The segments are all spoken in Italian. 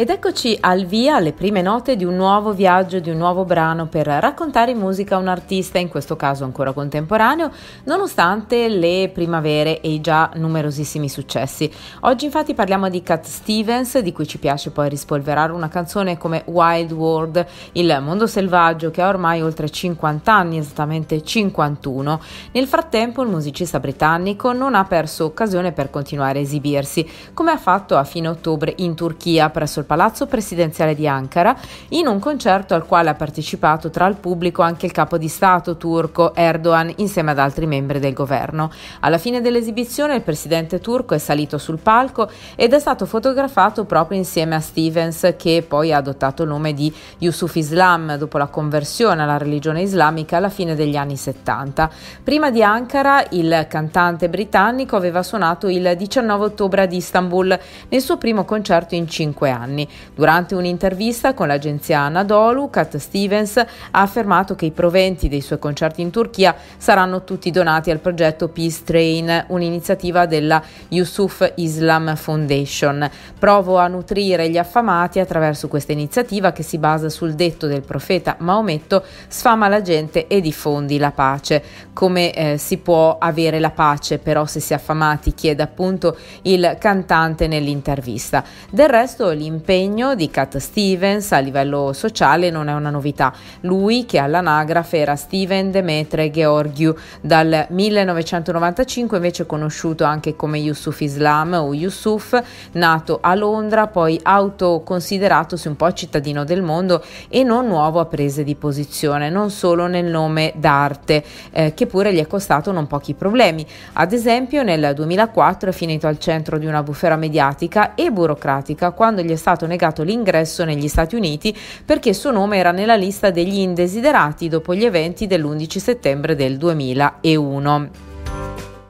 Ed eccoci al via, alle prime note di un nuovo viaggio, di un nuovo brano per raccontare in musica un artista, in questo caso ancora contemporaneo, nonostante le primavere e i già numerosissimi successi. Oggi infatti parliamo di Cat Stevens, di cui ci piace poi rispolverare una canzone come Wild World, il mondo selvaggio che ha ormai oltre 50 anni, esattamente 51. Nel frattempo il musicista britannico non ha perso occasione per continuare a esibirsi, come ha fatto a fine ottobre in Turchia presso il Palazzo Presidenziale di Ankara in un concerto al quale ha partecipato tra il pubblico anche il capo di Stato turco Erdogan insieme ad altri membri del governo. Alla fine dell'esibizione il presidente turco è salito sul palco ed è stato fotografato proprio insieme a Stevens che poi ha adottato il nome di Yusuf Islam dopo la conversione alla religione islamica alla fine degli anni 70. Prima di Ankara il cantante britannico aveva suonato il 19 ottobre ad Istanbul nel suo primo concerto in cinque anni anni. Durante un'intervista con l'agenzia Anadolu, Kat Stevens ha affermato che i proventi dei suoi concerti in Turchia saranno tutti donati al progetto Peace Train, un'iniziativa della Yusuf Islam Foundation. Provo a nutrire gli affamati attraverso questa iniziativa che si basa sul detto del profeta Maometto sfama la gente e diffondi la pace. Come eh, si può avere la pace però se si è affamati? chiede appunto il cantante nell'intervista. Del resto l'impegno l'impegno di Cat Stevens a livello sociale non è una novità. Lui, che all'anagrafe era Steven Demetre Georgiou, dal 1995 invece conosciuto anche come Yusuf Islam o Yusuf, nato a Londra, poi autoconsideratosi un po' cittadino del mondo e non nuovo a prese di posizione, non solo nel nome d'arte, eh, che pure gli è costato non pochi problemi. Ad esempio nel 2004 è finito al centro di una bufera mediatica e burocratica quando gli è stato stato negato l'ingresso negli Stati Uniti perché suo nome era nella lista degli indesiderati dopo gli eventi dell'11 settembre del 2001.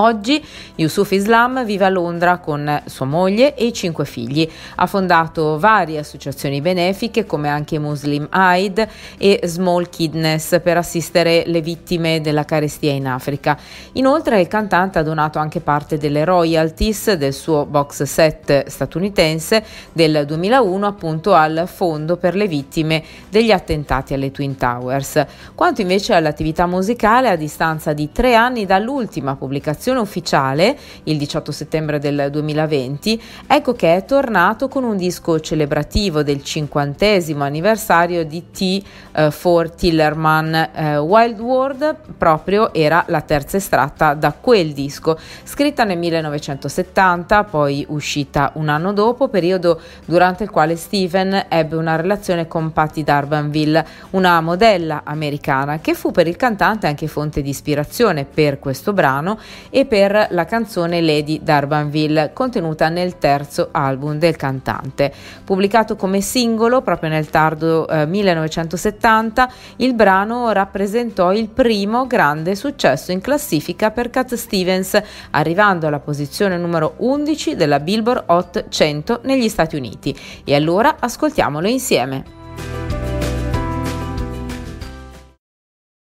Oggi Yusuf Islam vive a Londra con sua moglie e i cinque figli. Ha fondato varie associazioni benefiche come anche Muslim Aid e Small Kidness per assistere le vittime della carestia in Africa. Inoltre il cantante ha donato anche parte delle royalties del suo box set statunitense del 2001 appunto al fondo per le vittime degli attentati alle Twin Towers. Quanto invece all'attività musicale, a distanza di tre anni dall'ultima pubblicazione presentazione ufficiale, il 18 settembre del 2020, ecco che è tornato con un disco celebrativo del cinquantesimo anniversario di T. Eh, for Tillerman. Eh, Wild World proprio era la terza estratta da quel disco, scritta nel 1970, poi uscita un anno dopo, periodo durante il quale Steven ebbe una relazione con Patti Darbanville, una modella americana che fu per il cantante anche fonte di ispirazione per questo brano e e per la canzone Lady d'Arbanville, contenuta nel terzo album del cantante. Pubblicato come singolo proprio nel tardo eh, 1970, il brano rappresentò il primo grande successo in classifica per Cat Stevens, arrivando alla posizione numero 11 della Billboard Hot 100 negli Stati Uniti. E allora ascoltiamolo insieme.